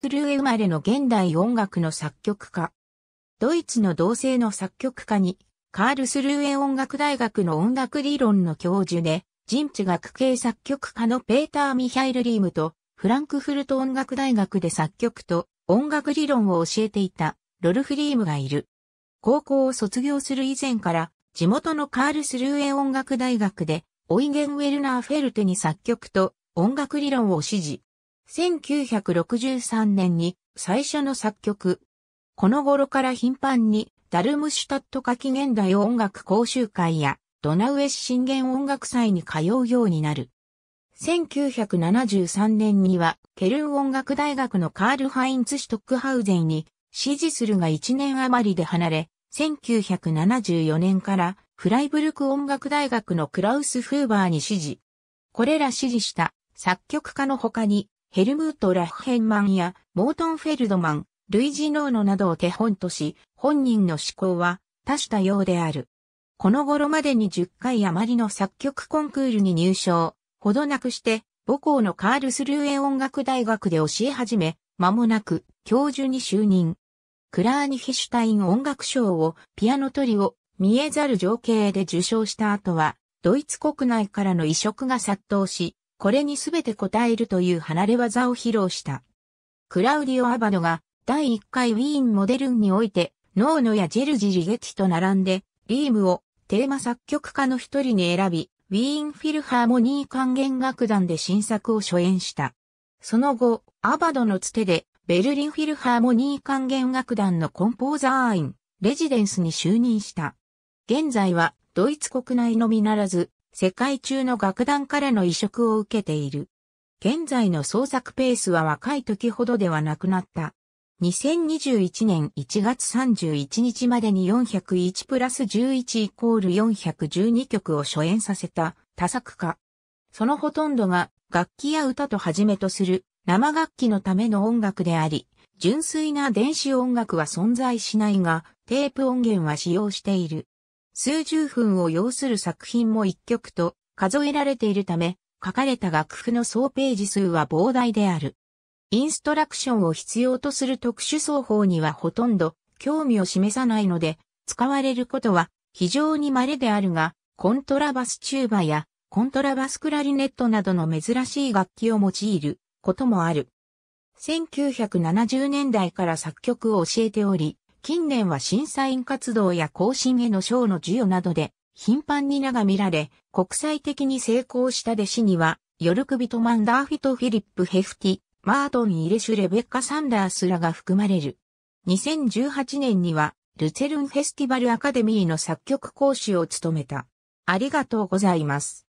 スルー生まれの現代音楽の作曲家。ドイツの同性の作曲家に、カールスルーエ音楽大学の音楽理論の教授で、人知学系作曲家のペーター・ミハイル・リームと、フランクフルト音楽大学で作曲と音楽理論を教えていたロルフ・リームがいる。高校を卒業する以前から、地元のカールスルーエ音楽大学で、オイゲン・ウェルナー・フェルテに作曲と音楽理論を指示。1963年に最初の作曲。この頃から頻繁にダルムシュタット夏季現代音楽講習会やドナウエス信玄音楽祭に通うようになる。1973年にはケルン音楽大学のカール・ハインツ・シュトックハウゼンに支持するが1年余りで離れ、1974年からフライブルク音楽大学のクラウス・フーバーに支持。これら支持した作曲家の他にヘルムート・ラッヘンマンやモートン・フェルドマン、ルイジ・ノーノなどを手本とし、本人の思考は多種多様である。この頃までに10回余りの作曲コンクールに入賞、ほどなくして、母校のカールスルーエ音楽大学で教え始め、間もなく教授に就任。クラーニヒシュタイン音楽賞をピアノトリオ、見えざる情景で受賞した後は、ドイツ国内からの移植が殺到し、これにすべて応えるという離れ技を披露した。クラウディオ・アバドが第1回ウィーンモデルンにおいて、ノーノやジェルジ・ジゲティと並んで、リームをテーマ作曲家の一人に選び、ウィーンフィルハーモニー管弦楽団で新作を初演した。その後、アバドのつてで、ベルリンフィルハーモニー管弦楽団のコンポーザーイン、レジデンスに就任した。現在は、ドイツ国内のみならず、世界中の楽団からの移植を受けている。現在の創作ペースは若い時ほどではなくなった。2021年1月31日までに401プラス11イコール412曲を初演させた多作家。そのほとんどが楽器や歌とはじめとする生楽器のための音楽であり、純粋な電子音楽は存在しないが、テープ音源は使用している。数十分を要する作品も一曲と数えられているため、書かれた楽譜の総ページ数は膨大である。インストラクションを必要とする特殊奏法にはほとんど興味を示さないので、使われることは非常に稀であるが、コントラバスチューバやコントラバスクラリネットなどの珍しい楽器を用いることもある。1970年代から作曲を教えており、近年は審査員活動や更新への賞の授与などで、頻繁に名が見られ、国際的に成功した弟子には、ヨルクビトマンダーフィト・フィリップ・ヘフティ、マートン・イレシュ・レベッカ・サンダースらが含まれる。2018年には、ルツェルンフェスティバルアカデミーの作曲講師を務めた。ありがとうございます。